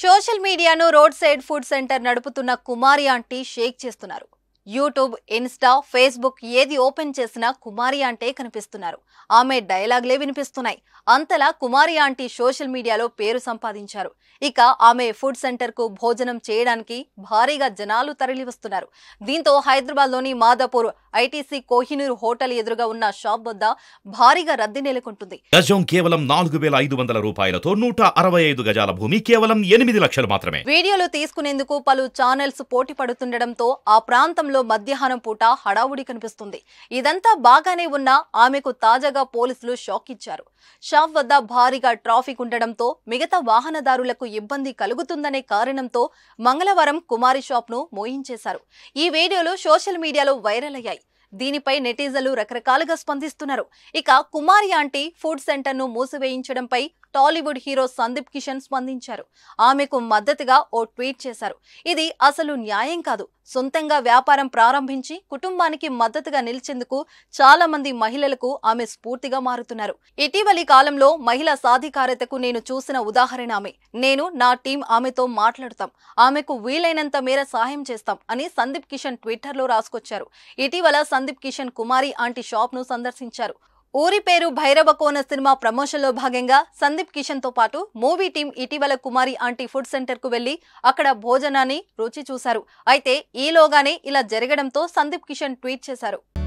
social మీడియాను road side food centre నడుపుతున్న కుమారి aunty shake చేస్తున్నారు యూట్యూబ్ ఇన్స్టా ఫేస్బుక్ ఏది ఓపెన్ చేసినా కుమారి ఆంటే కనిపిస్తున్నారు ఆమె డైలాగ్లే వినిపిస్తున్నాయి అంతలా కుమారి ఆంటీ సోషల్ మీడియాలో పేరు సంపాదించారు ఇక ఆమె ఫుడ్ సెంటర్కు భోజనం చేయడానికి భారీగా జనాలు తరలివస్తున్నారు దీంతో హైదరాబాద్లోని మాదాపూర్ ఐటీసీ కోహినూర్ హోటల్ ఎదురుగా ఉన్న షాప్ వద్ద భారీగా రద్దీ నెలకొంటుంది గజం కేవలం నాలుగు వేల ఐదు వందల రూపాయలతో నూట అరవై ఐదు గజాల భూమి కేవలం ఎనిమిది లక్షలు మాత్రమే వీడియోలు తీసుకునేందుకు పలు ఛానల్స్ పోటీ పడుతుండటంతో ఆ ప్రాంతంలో నగరంలో మధ్యాహ్నం పూట హడావుడి కనిపిస్తుంది ఇదంతా బాగానే ఉన్నా ఆమెకు తాజాగా పోలీసులు షాక్ ఇచ్చారు షాప్ వద్ద భారీగా ట్రాఫిక్ ఉండడంతో మిగతా వాహనదారులకు ఇబ్బంది కలుగుతుందనే కారణంతో మంగళవారం కుమారి షాప్ ను మోయించేశారు ఈ వీడియోలు సోషల్ మీడియాలో వైరల్ అయ్యాయి దీనిపై నెటిజన్లు రకరకాలుగా స్పందిస్తున్నారు ఇక కుమారి ఆంటీ ఫుడ్ సెంటర్ను మూసివేయించడంపై టాలీవుడ్ హీరో సందీప్ కిషన్ స్పందించారు ఆమెకు మద్దతుగా ఓ ట్వీట్ చేశారు ఇది అసలు న్యాయం కాదు సొంతంగా వ్యాపారం ప్రారంభించి కుటుంబానికి మద్దతుగా నిలిచేందుకు చాలా మంది మహిళలకు ఆమె స్ఫూర్తిగా మారుతున్నారు ఇటీవలి కాలంలో మహిళా సాధికారతకు నేను చూసిన ఉదాహరణ ఆమె నేను నా టీం ఆమెతో మాట్లాడతాం ఆమెకు వీలైనంత మేర సహాయం చేస్తాం అని సందీప్ కిషన్ ట్విట్టర్లో రాసుకొచ్చారు ఇటీవల సందీప్ సందీప్ కిషన్ కుమారి ఆంటీ ను సందర్శించారు ఊరి పేరు భైరవ కోన సినిమా ప్రమోషన్లో భాగంగా సందీప్ కిషన్ తో పాటు మూవీ టీం ఇటీవల కుమారి ఆంటీ ఫుడ్ సెంటర్ కు వెళ్లి అక్కడ భోజనాన్ని రుచి చూశారు అయితే ఈలోగానే ఇలా జరగడంతో సందీప్ కిషన్ ట్వీట్ చేశారు